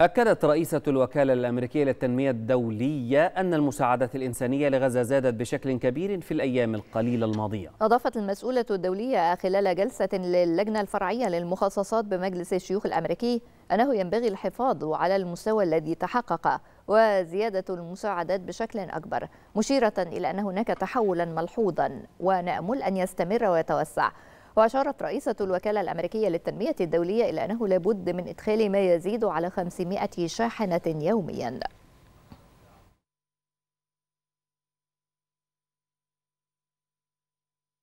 أكدت رئيسة الوكالة الأمريكية للتنمية الدولية أن المساعدات الإنسانية لغزة زادت بشكل كبير في الأيام القليلة الماضية أضافت المسؤولة الدولية خلال جلسة للجنة الفرعية للمخصصات بمجلس الشيوخ الأمريكي أنه ينبغي الحفاظ على المستوى الذي تحقق وزيادة المساعدات بشكل أكبر مشيرة إلى أن هناك تحولا ملحوظا ونأمل أن يستمر ويتوسع وأشارت رئيسة الوكالة الأمريكية للتنمية الدولية إلى أنه لابد من إدخال ما يزيد على 500 شاحنة يومياً